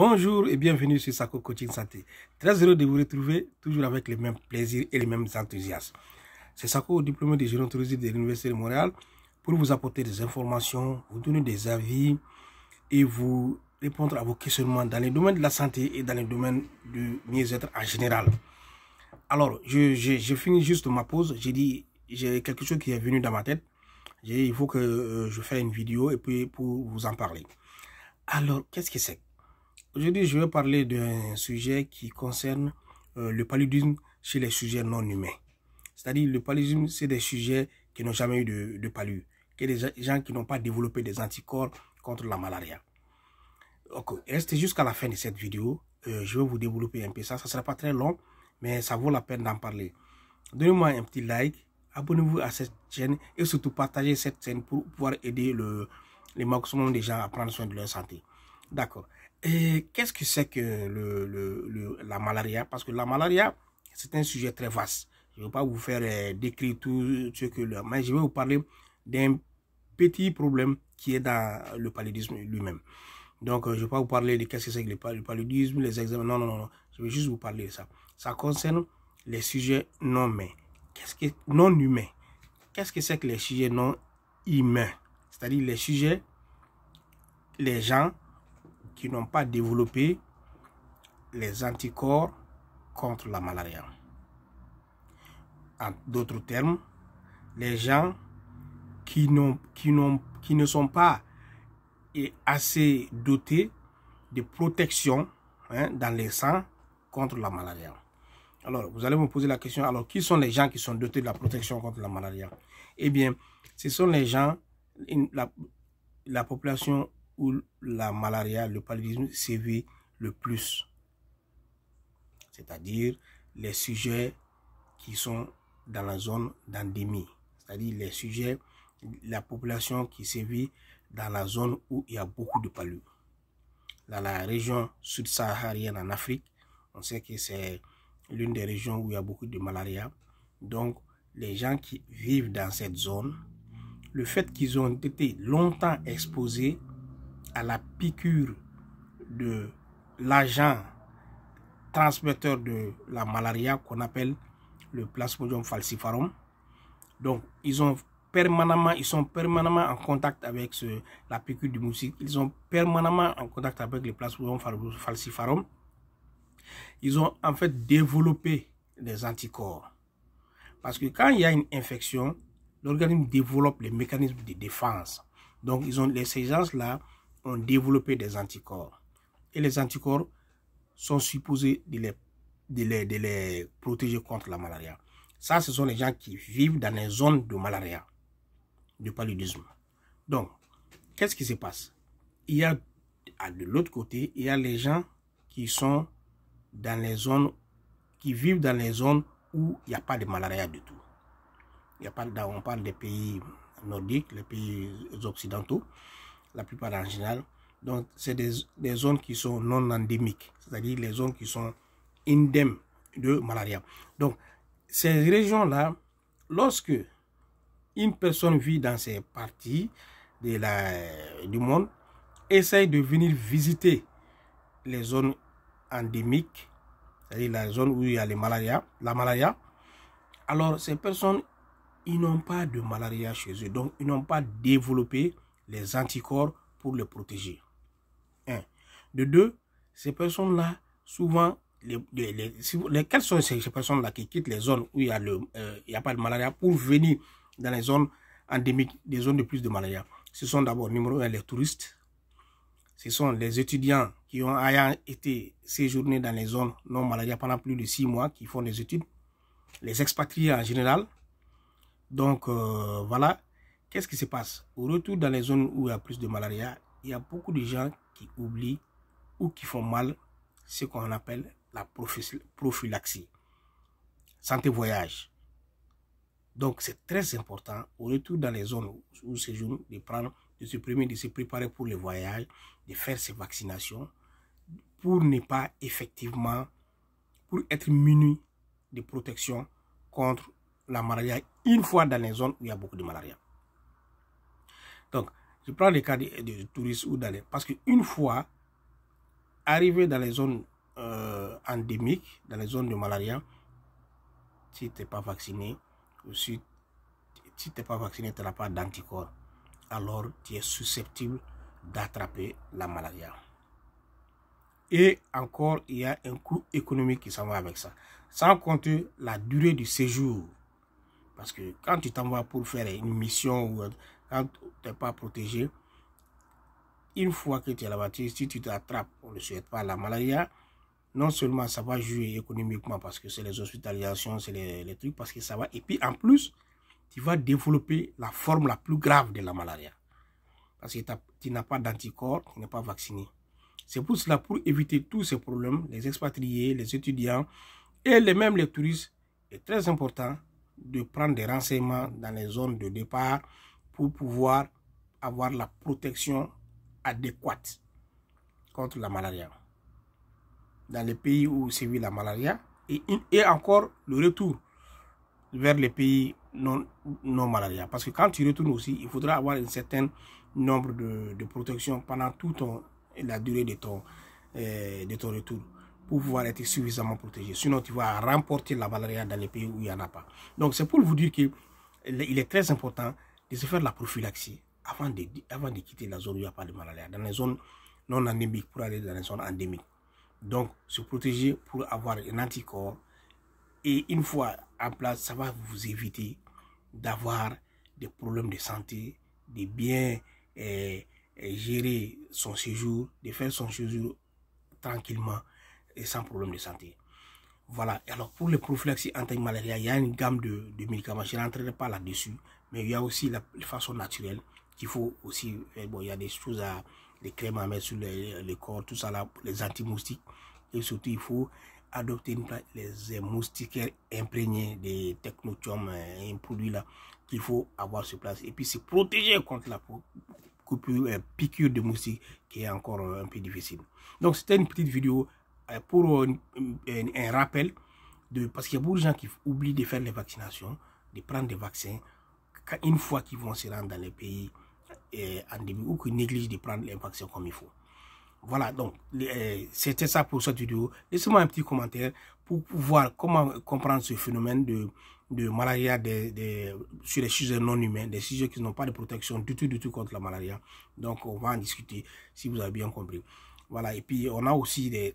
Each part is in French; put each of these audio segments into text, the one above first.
Bonjour et bienvenue sur SACO Coaching Santé. Très heureux de vous retrouver, toujours avec les mêmes plaisirs et les mêmes enthousiasmes. C'est Sako, diplômé de gérontologie de l'Université de Montréal, pour vous apporter des informations, vous donner des avis et vous répondre à vos questionnements dans les domaines de la santé et dans les domaines du mieux-être en général. Alors, je, finis juste ma pause. J'ai dit, j'ai quelque chose qui est venu dans ma tête. il faut que euh, je fasse une vidéo et puis pour vous en parler. Alors, qu'est-ce que c'est Aujourd'hui, je vais parler d'un sujet qui concerne euh, le paludisme chez les sujets non humains. C'est-à-dire, le paludisme, c'est des sujets qui n'ont jamais eu de, de palud, qui des gens qui n'ont pas développé des anticorps contre la malaria. Ok, restez jusqu'à la fin de cette vidéo. Euh, je vais vous développer un peu ça. Ça ne sera pas très long, mais ça vaut la peine d'en parler. Donnez-moi un petit like, abonnez-vous à cette chaîne et surtout partagez cette chaîne pour pouvoir aider le, le maximum des gens à prendre soin de leur santé. D'accord. Et qu'est-ce que c'est que le, la malaria Parce que la malaria, c'est un sujet très vaste. Je ne vais pas vous faire euh, décrire tout ce que le mais je vais vous parler d'un petit problème qui est dans le paludisme lui-même. Donc, euh, je ne vais pas vous parler de qu'est-ce que c'est que le paludisme, les examens. Non, non, non, non. Je vais juste vous parler de ça. Ça concerne les sujets non humains. Qu'est-ce que non humains Qu'est-ce que c'est que les sujets non humains C'est-à-dire les sujets, les gens n'ont pas développé les anticorps contre la malaria. En d'autres termes, les gens qui, n'ont qui, qui ne sont pas assez dotés de protection hein, dans les sangs contre la malaria. Alors, vous allez me poser la question, alors qui sont les gens qui sont dotés de la protection contre la malaria Eh bien, ce sont les gens, la, la population où la malaria, le paludisme sévit le plus. C'est-à-dire les sujets qui sont dans la zone d'endémie, c'est-à-dire les sujets, la population qui sévit dans la zone où il y a beaucoup de paluds. Dans la région sud-saharienne en Afrique, on sait que c'est l'une des régions où il y a beaucoup de malaria. Donc, les gens qui vivent dans cette zone, le fait qu'ils ont été longtemps exposés à la piqûre de l'agent transmetteur de la malaria qu'on appelle le Plasmodium falciparum. Donc, ils ont permanemment, ils sont permanemment en contact avec ce, la piqûre du moustique. Ils sont permanemment en contact avec le Plasmodium falciparum. Ils ont en fait développé des anticorps. Parce que quand il y a une infection, l'organisme développe les mécanismes de défense. Donc, ils ont, les séances là ont développé des anticorps. Et les anticorps sont supposés de les, de les, protéger contre la malaria. Ça, ce sont les gens qui vivent dans les zones de malaria, de paludisme. Donc, qu'est-ce qui se passe Il y a, de l'autre côté, il y a les gens qui sont dans les zones, qui vivent dans les zones où il n'y a pas de malaria du tout. Il y a pas, on parle des pays nordiques, les pays occidentaux la plupart en général. Donc, c'est des, zones qui sont non endémiques, c'est-à-dire les zones qui sont indemnes de malaria. Donc, ces régions-là, lorsque une personne vit dans ces parties de la, du monde, essaye de venir visiter les zones endémiques, c'est-à-dire la zone où il y a les malaria, la malaria, alors ces personnes, ils n'ont pas de malaria chez eux, donc ils n'ont pas développé les anticorps pour les protéger. Un. De deux, ces personnes-là, souvent, les, les, quelles sont ces personnes-là qui quittent les zones où il n'y a, le, euh, il a pas de malaria pour venir dans les zones endémiques, des zones de plus de malaria Ce sont d'abord, numéro un, les touristes. Ce sont les étudiants qui ont ayant été séjournés dans les zones non malaria pendant plus de six mois qui font des études. Les expatriés en général. Donc, euh, voilà. Qu'est-ce qui se passe Au retour dans les zones où il y a plus de malaria, il y a beaucoup de gens qui oublient ou qui font mal ce qu'on appelle la prophylaxie. Santé voyage. Donc c'est très important au retour dans les zones où, on séjourne de prendre, de se préparer, de se préparer pour le voyage, de faire ses vaccinations pour ne pas effectivement, pour être muni de protection contre la malaria une fois dans les zones où il y a beaucoup de malaria. Donc, je prends le cas de touristes ou d'aller. Parce qu'une fois arrivé dans les zones euh, endémiques, dans les zones de malaria, si tu n'es pas vacciné, ou si, tu n'es pas vacciné, tu n'as pas d'anticorps, alors tu es susceptible d'attraper la malaria. Et encore, il y a un coût économique qui s'en va avec ça. Sans compter la durée du séjour. Parce que quand tu t'envoies pour faire une mission, ou quand tu n'es pas protégé, une fois que tu es la bâtisse, si tu t'attrapes, on ne souhaite pas la malaria, non seulement ça va jouer économiquement parce que c'est les hospitalisations, c'est les, trucs, parce que ça va. Et puis en plus, tu vas développer la forme la plus grave de la malaria. Parce que tu n'as pas d'anticorps, tu n'es pas vacciné. C'est pour cela, pour éviter tous ces problèmes, les expatriés, les étudiants et les, même les touristes, est très important de prendre des renseignements dans les zones de départ, pouvoir avoir la protection adéquate contre la malaria. Dans les pays où sévit la malaria et, et encore le retour vers les pays non, non malaria. Parce que quand tu retournes aussi, il faudra avoir un certain nombre de, de protections pendant toute la durée de ton, euh, de ton retour pour pouvoir être suffisamment protégé. Sinon, tu vas remporter la malaria dans les pays où il n'y en a pas. Donc, c'est pour vous dire que il est très important de se faire la prophylaxie avant de, avant de quitter la zone où il n'y a pas de malaria, dans les zones non endémiques, pour aller dans les zones endémiques. Donc, se protéger pour avoir un anticorps. Et une fois en place, ça va vous éviter d'avoir des problèmes de santé, de bien eh, eh, gérer son séjour, de faire son séjour tranquillement et sans problème de santé. Voilà. Alors, pour les prophylaxie anti-malaria, il y a une gamme de, de médicaments. Je rentrerai pas là-dessus. Mais il y a aussi la, façon naturelle qu'il faut aussi. Bon, il y a des choses à. des crèmes à mettre sur le, corps, tout ça là, les anti-moustiques. Et surtout, il faut adopter les moustiquaires imprégnés des technotium, hein, un produit là qu'il faut avoir sur place. Et puis, se protéger contre la coupure, euh, piqûre de moustique qui est encore euh, un peu difficile. Donc c'était une petite vidéo euh, pour un, rappel de parce qu'il y a beaucoup de gens qui oublient de faire les vaccinations, de prendre des vaccins une fois qu'ils vont se rendre dans les pays eh, en début ou qu'ils négligent de prendre l'infection comme il faut. Voilà, donc eh, c'était ça pour cette vidéo. Laissez-moi un petit commentaire pour pouvoir comment comprendre ce phénomène de, de malaria des, des, sur les sujets non humains, des sujets qui n'ont pas de protection du tout, du tout contre la malaria. Donc on va en discuter si vous avez bien compris. Voilà, et puis on a aussi des,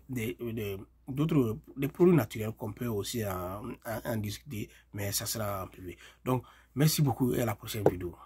d'autres des produits naturels qu'on peut aussi en, discuter, mais ça sera en privé. Donc, merci beaucoup et à la prochaine vidéo.